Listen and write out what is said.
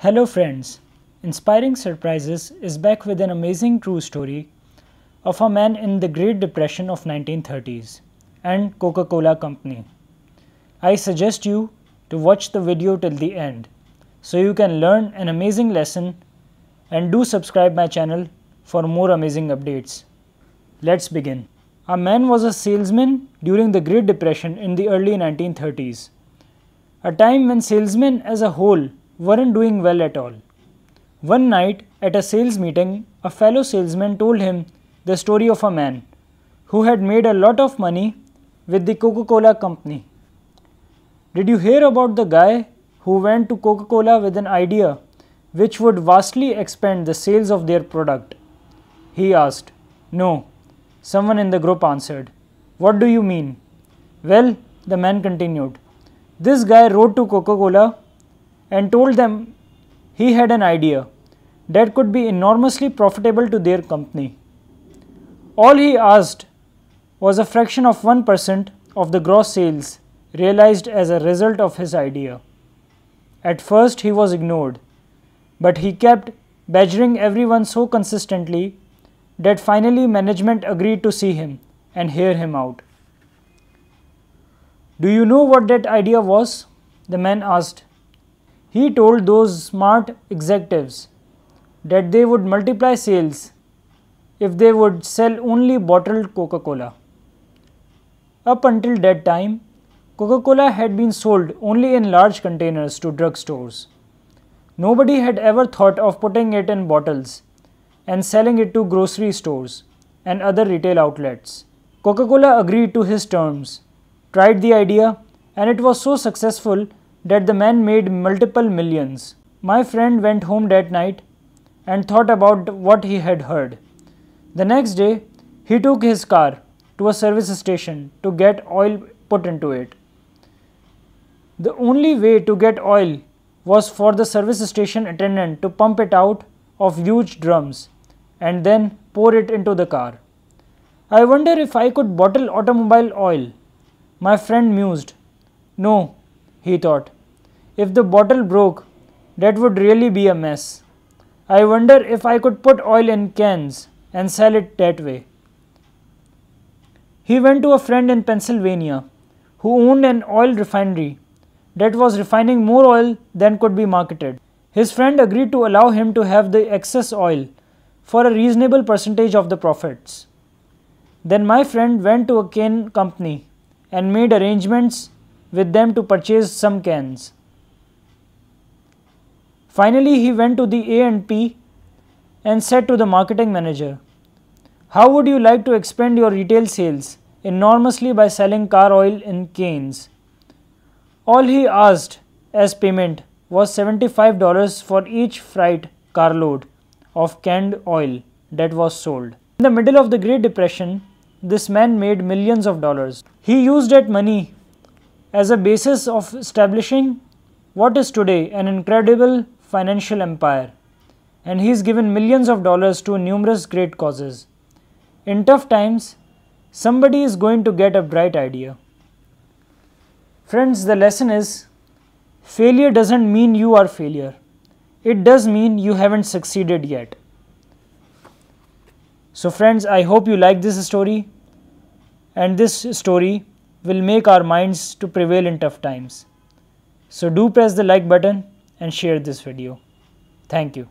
Hello, friends. Inspiring Surprises is back with an amazing true story of a man in the Great Depression of 1930s and Coca-Cola company. I suggest you to watch the video till the end so you can learn an amazing lesson and do subscribe my channel for more amazing updates. Let's begin. A man was a salesman during the Great Depression in the early 1930s, a time when salesmen as a whole weren't doing well at all. One night at a sales meeting, a fellow salesman told him the story of a man who had made a lot of money with the Coca Cola company. Did you hear about the guy who went to Coca Cola with an idea which would vastly expand the sales of their product? He asked. No, someone in the group answered. What do you mean? Well, the man continued. This guy wrote to Coca Cola and told them he had an idea that could be enormously profitable to their company. All he asked was a fraction of 1% of the gross sales realized as a result of his idea. At first he was ignored, but he kept badgering everyone so consistently that finally management agreed to see him and hear him out. Do you know what that idea was? The man asked. He told those smart executives that they would multiply sales if they would sell only bottled Coca-Cola. Up until that time, Coca-Cola had been sold only in large containers to drugstores. Nobody had ever thought of putting it in bottles and selling it to grocery stores and other retail outlets. Coca-Cola agreed to his terms, tried the idea and it was so successful that the man made multiple millions. My friend went home that night and thought about what he had heard. The next day, he took his car to a service station to get oil put into it. The only way to get oil was for the service station attendant to pump it out of huge drums and then pour it into the car. I wonder if I could bottle automobile oil. My friend mused. No, he thought. If the bottle broke, that would really be a mess. I wonder if I could put oil in cans and sell it that way. He went to a friend in Pennsylvania who owned an oil refinery that was refining more oil than could be marketed. His friend agreed to allow him to have the excess oil for a reasonable percentage of the profits. Then my friend went to a cane company and made arrangements with them to purchase some cans. Finally, he went to the A&P and said to the marketing manager, How would you like to expand your retail sales enormously by selling car oil in cans? All he asked as payment was $75 for each freight carload of canned oil that was sold. In the middle of the Great Depression, this man made millions of dollars. He used that money as a basis of establishing what is today an incredible financial empire and he has given millions of dollars to numerous great causes. In tough times, somebody is going to get a bright idea. Friends, the lesson is failure doesn't mean you are failure. It does mean you haven't succeeded yet. So friends, I hope you like this story and this story will make our minds to prevail in tough times. So do press the like button and share this video. Thank you.